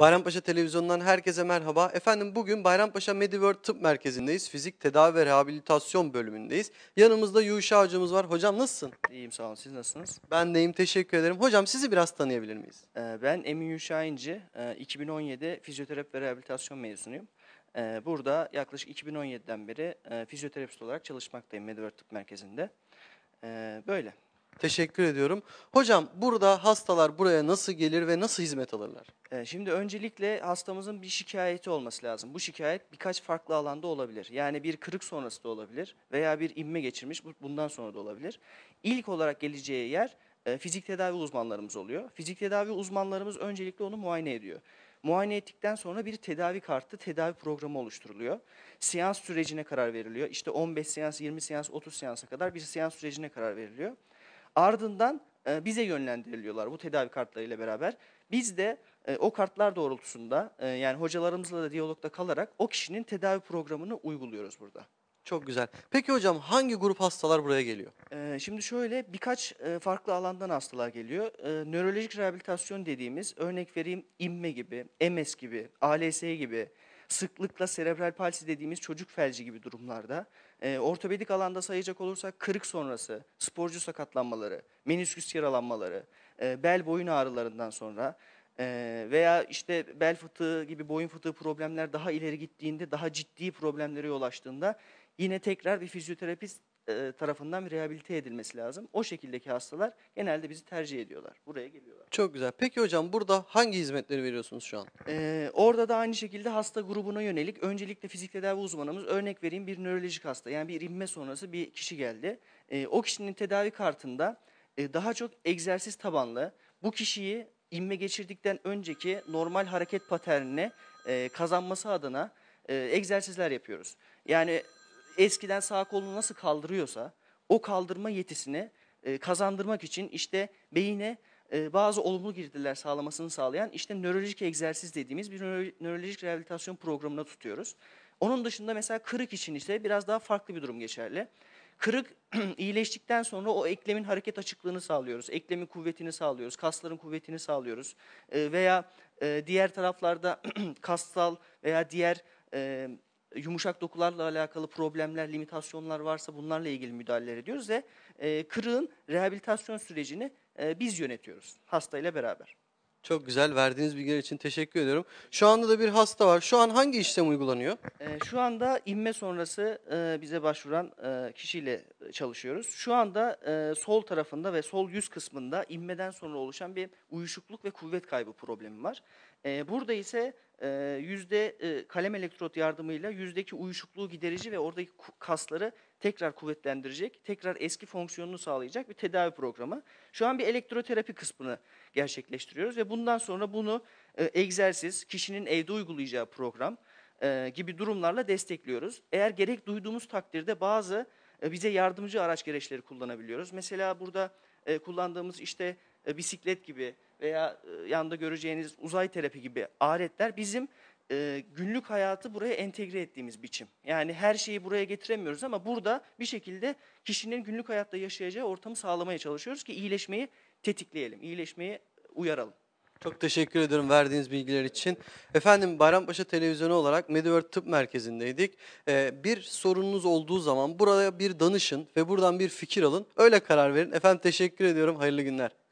Bayrampaşa Televizyonu'ndan herkese merhaba. Efendim bugün Bayrampaşa MediWorld Tıp Merkezi'ndeyiz. Fizik Tedavi ve Rehabilitasyon bölümündeyiz. Yanımızda Yuşa hocamız var. Hocam nasılsın? İyiyim sağ olun. Siz nasılsınız? Ben deyim. Teşekkür ederim. Hocam sizi biraz tanıyabilir miyiz? Ee, ben Emin Yuşa İnci. 2017 ee, fizyoterapi ve rehabilitasyon mezunuyum. Ee, burada yaklaşık 2017'den beri e, fizyoterapist olarak çalışmaktayım MediWorld Tıp Merkezi'nde. Böyle. Teşekkür ediyorum. Hocam burada hastalar buraya nasıl gelir ve nasıl hizmet alırlar? Ee, şimdi öncelikle hastamızın bir şikayeti olması lazım. Bu şikayet birkaç farklı alanda olabilir. Yani bir kırık sonrası da olabilir veya bir inme geçirmiş bundan sonra da olabilir. İlk olarak geleceği yer e, fizik tedavi uzmanlarımız oluyor. Fizik tedavi uzmanlarımız öncelikle onu muayene ediyor. Muayene ettikten sonra bir tedavi kartı, tedavi programı oluşturuluyor. Seans sürecine karar veriliyor. İşte 15 seans, 20 seans, 30 seansa kadar bir seans sürecine karar veriliyor. Ardından e, bize yönlendiriliyorlar bu tedavi kartlarıyla beraber. Biz de e, o kartlar doğrultusunda e, yani hocalarımızla da diyalogda kalarak o kişinin tedavi programını uyguluyoruz burada. Çok güzel. Peki hocam hangi grup hastalar buraya geliyor? şimdi şöyle birkaç farklı alandan hastalar geliyor. nörolojik rehabilitasyon dediğimiz örnek vereyim inme gibi, MS gibi, ALS gibi, sıklıkla serebral palsi dediğimiz çocuk felci gibi durumlarda. E, ortopedik alanda sayacak olursak kırık sonrası, sporcu sakatlanmaları, menisküs yaralanmaları, e, bel boyun ağrılarından sonra e, veya işte bel fıtığı gibi boyun fıtığı problemler daha ileri gittiğinde daha ciddi problemlere yol açtığında yine tekrar bir fizyoterapist e, tarafından bir rehabilite edilmesi lazım. O şekildeki hastalar genelde bizi tercih ediyorlar. Buraya geliyorlar. Çok güzel. Peki hocam burada hangi hizmetleri veriyorsunuz şu an? Ee, orada da aynı şekilde hasta grubuna yönelik öncelikle fizik tedavi uzmanımız örnek vereyim bir nörolojik hasta yani bir inme sonrası bir kişi geldi. Ee, o kişinin tedavi kartında e, daha çok egzersiz tabanlı bu kişiyi inme geçirdikten önceki normal hareket paternine e, kazanması adına e, egzersizler yapıyoruz. Yani eskiden sağ kolunu nasıl kaldırıyorsa o kaldırma yetisini e, kazandırmak için işte beyine e, bazı olumlu girdiler sağlamasını sağlayan işte nörolojik egzersiz dediğimiz bir nörolojik rehabilitasyon programına tutuyoruz. Onun dışında mesela kırık için ise biraz daha farklı bir durum geçerli. Kırık iyileştikten sonra o eklemin hareket açıklığını sağlıyoruz. Eklemin kuvvetini sağlıyoruz. Kasların kuvvetini sağlıyoruz. E, veya e, diğer taraflarda kassal veya diğer e, yumuşak dokularla alakalı problemler, limitasyonlar varsa bunlarla ilgili müdahaleler ediyoruz ve e, kırığın rehabilitasyon sürecini e, biz yönetiyoruz hastayla beraber. Çok güzel. Verdiğiniz bilgiler için teşekkür ediyorum. Şu anda da bir hasta var. Şu an hangi işlem uygulanıyor? E, şu anda inme sonrası bize başvuran kişiyle çalışıyoruz. Şu anda sol tarafında ve sol yüz kısmında inmeden sonra oluşan bir uyuşukluk ve kuvvet kaybı problemi var. burada ise ee, yüzde e, kalem elektrot yardımıyla yüzdeki uyuşukluğu giderici ve oradaki kasları tekrar kuvvetlendirecek, tekrar eski fonksiyonunu sağlayacak bir tedavi programı. Şu an bir elektroterapi kısmını gerçekleştiriyoruz ve bundan sonra bunu e, egzersiz, kişinin evde uygulayacağı program e, gibi durumlarla destekliyoruz. Eğer gerek duyduğumuz takdirde bazı bize yardımcı araç gereçleri kullanabiliyoruz. Mesela burada kullandığımız işte bisiklet gibi veya e, yanında göreceğiniz uzay terapi gibi aletler bizim e, günlük hayatı buraya entegre ettiğimiz biçim. Yani her şeyi buraya getiremiyoruz ama burada bir şekilde kişinin günlük hayatta yaşayacağı ortamı sağlamaya çalışıyoruz ki iyileşmeyi tetikleyelim, iyileşmeyi uyaralım. Çok teşekkür ederim verdiğiniz bilgiler için. Efendim Bayrampaşa Televizyonu olarak Mediworld Tıp Merkezi'ndeydik. Ee, bir sorununuz olduğu zaman buraya bir danışın ve buradan bir fikir alın. Öyle karar verin. Efendim teşekkür ediyorum. Hayırlı günler.